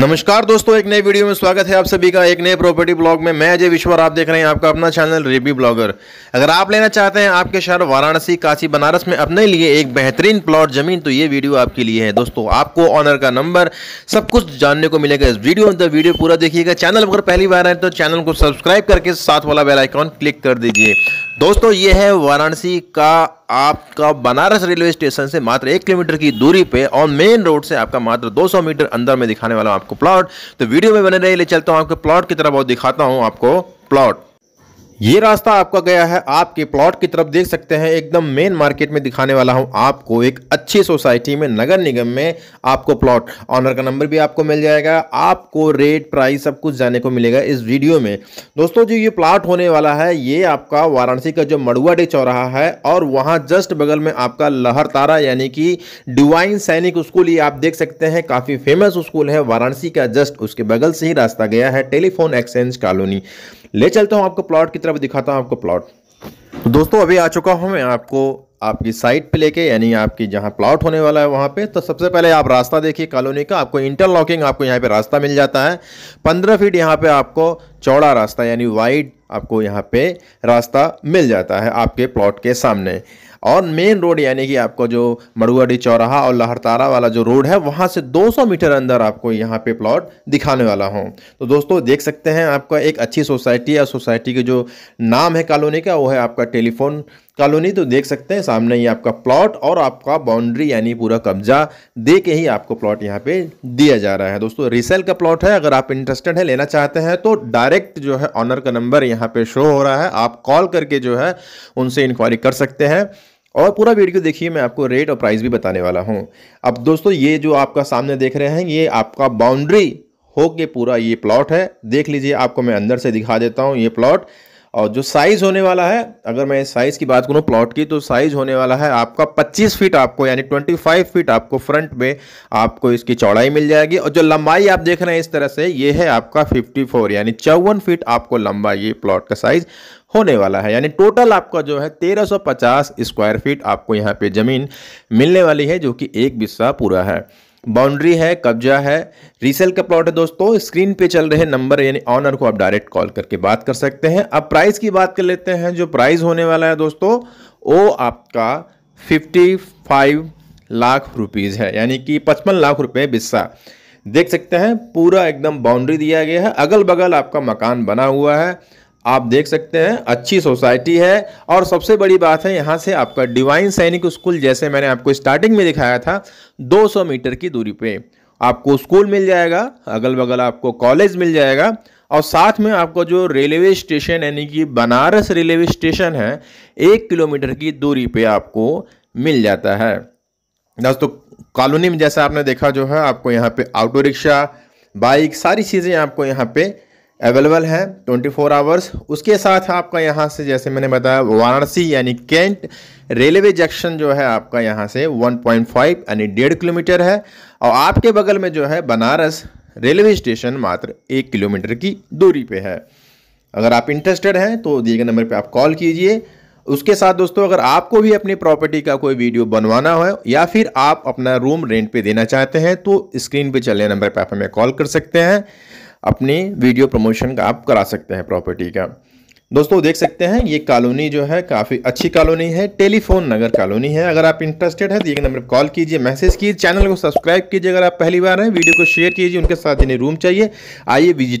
नमस्कार दोस्तों एक नए वीडियो में स्वागत है आप सभी का एक नए प्रॉपर्टी ब्लॉग में मैं अजय विश्वर आप देख रहे हैं आपका अपना चैनल रेबी ब्लॉगर अगर आप लेना चाहते हैं आपके शहर वाराणसी काशी बनारस में अपने लिए एक बेहतरीन प्लॉट जमीन तो ये वीडियो आपके लिए है दोस्तों आपको ऑनर का नंबर सब कुछ जानने को मिलेगा इस वीडियो में तो वीडियो पूरा देखिएगा चैनल अगर पहली बार है तो चैनल को सब्सक्राइब करके साथ वाला बेलाइकॉन क्लिक कर दीजिए दोस्तों ये है वाराणसी का आपका बनारस रेलवे स्टेशन से मात्र एक किलोमीटर की दूरी पे और मेन रोड से आपका मात्र 200 मीटर अंदर में दिखाने वाला हूँ आपको प्लॉट तो वीडियो में बने रहिए ले चलता हूँ आपके प्लॉट की तरफ और दिखाता हूँ आपको प्लॉट ये रास्ता आपका गया है आपके प्लॉट की तरफ देख सकते हैं एकदम मेन मार्केट में दिखाने वाला हूं आपको एक अच्छी सोसाइटी में नगर निगम में आपको प्लॉट ऑनर का नंबर भी आपको मिल जाएगा आपको रेट प्राइस सब कुछ जाने को मिलेगा इस वीडियो में दोस्तों जो ये प्लॉट होने वाला है ये आपका वाराणसी का जो मड़ुआ डे चौराहा है और वहाँ जस्ट बगल में आपका लहर तारा यानी कि डिवाइन सैनिक स्कूल ये आप देख सकते हैं काफ़ी फेमस स्कूल है वाराणसी का जस्ट उसके बगल से ही रास्ता गया है टेलीफोन एक्सचेंज कॉलोनी ले चलता हूँ आपको प्लॉट की तरफ दिखाता हूँ आपको प्लॉट तो दोस्तों अभी आ चुका हूँ मैं आपको आपकी साइट पे लेके यानी आपकी जहाँ प्लॉट होने वाला है वहाँ पे तो सबसे पहले आप रास्ता देखिए कॉलोनी का आपको इंटरलॉकिंग आपको यहाँ पे रास्ता मिल जाता है पंद्रह फीट यहाँ पे आपको चौड़ा रास्ता यानी वाइड आपको यहाँ पे रास्ता मिल जाता है आपके प्लॉट के सामने और मेन रोड यानी कि आपको जो मड़ुआडी चौराहा और लहरतारा वाला जो रोड है वहाँ से 200 मीटर अंदर आपको यहाँ पे प्लॉट दिखाने वाला हूँ तो दोस्तों देख सकते हैं आपका एक अच्छी सोसाइटी या सोसाइटी के जो नाम है कॉलोनी का वो है आपका टेलीफोन कॉलोनी तो देख सकते हैं सामने ही आपका प्लॉट और आपका बाउंड्री यानी पूरा कब्जा दे के ही आपको प्लॉट यहाँ पे दिया जा रहा है दोस्तों रिसेल का प्लॉट है अगर आप इंटरेस्टेड है लेना चाहते हैं तो डायरेक्ट डायरेक्ट जो है ऑनर का नंबर यहाँ पे शो हो रहा है आप कॉल करके जो है उनसे इंक्वायरी कर सकते हैं और पूरा वीडियो देखिए मैं आपको रेट और प्राइस भी बताने वाला हूँ अब दोस्तों ये जो आपका सामने देख रहे हैं ये आपका बाउंड्री हो के पूरा ये प्लॉट है देख लीजिए आपको मैं अंदर से दिखा देता हूँ ये प्लॉट और जो साइज़ होने वाला है अगर मैं साइज़ की बात करूँ प्लॉट की तो साइज़ होने वाला है आपका 25 फीट आपको यानी 25 फीट आपको फ्रंट में आपको इसकी चौड़ाई मिल जाएगी और जो लंबाई आप देख रहे हैं इस तरह से ये है आपका 54 यानी चौवन फीट आपको लंबा ये प्लॉट का साइज़ होने वाला है यानी टोटल आपका जो है 1350 स्क्वायर फीट आपको यहाँ पे ज़मीन मिलने वाली है जो कि एक बिस्सा पूरा है बाउंड्री है कब्जा है रीसेल का प्लॉट है दोस्तों स्क्रीन पे चल रहे नंबर यानी ऑनर को आप डायरेक्ट कॉल करके बात कर सकते हैं अब प्राइस की बात कर लेते हैं जो प्राइस होने वाला है दोस्तों वो आपका फिफ्टी फाइव लाख रुपीज़ है यानी कि पचपन लाख रुपए बिस्सा देख सकते हैं पूरा एकदम बाउंड्री दिया गया है अगल बगल आपका मकान बना हुआ है आप देख सकते हैं अच्छी सोसाइटी है और सबसे बड़ी बात है यहाँ से आपका डिवाइन सैनिक स्कूल जैसे मैंने आपको स्टार्टिंग में दिखाया था 200 मीटर की दूरी पे आपको स्कूल मिल जाएगा अगल बगल आपको कॉलेज मिल जाएगा और साथ में आपको जो रेलवे स्टेशन यानी कि बनारस रेलवे स्टेशन है एक किलोमीटर की दूरी पे आपको मिल जाता है दोस्तों कॉलोनी में जैसा आपने देखा जो है आपको यहाँ पे ऑटो रिक्शा बाइक सारी चीज़ें आपको यहाँ पे अवेलेबल है 24 फोर आवर्स उसके साथ आपका यहाँ से जैसे मैंने बताया वाराणसी यानी कैंट रेलवे जंक्शन जो है आपका यहाँ से 1.5 यानी डेढ़ किलोमीटर है और आपके बगल में जो है बनारस रेलवे स्टेशन मात्र एक किलोमीटर की दूरी पे है अगर आप इंटरेस्टेड हैं तो दिए गए नंबर पर आप कॉल कीजिए उसके साथ दोस्तों अगर आपको भी अपनी प्रॉपर्टी का कोई वीडियो बनवाना हो या फिर आप अपना रूम रेंट पर देना चाहते हैं तो स्क्रीन पर चले नंबर पर आप हमें कॉल कर सकते हैं अपनी वीडियो प्रमोशन का आप करा सकते हैं प्रॉपर्टी का दोस्तों देख सकते हैं ये कॉलोनी जो है काफ़ी अच्छी कॉलोनी है टेलीफोन नगर कॉलोनी है अगर आप इंटरेस्टेड है तो एक नंबर कॉल कीजिए मैसेज कीजिए चैनल को सब्सक्राइब कीजिए अगर आप पहली बार हैं वीडियो को शेयर कीजिए उनके साथ जिन्हें रूम चाहिए आइए विजिट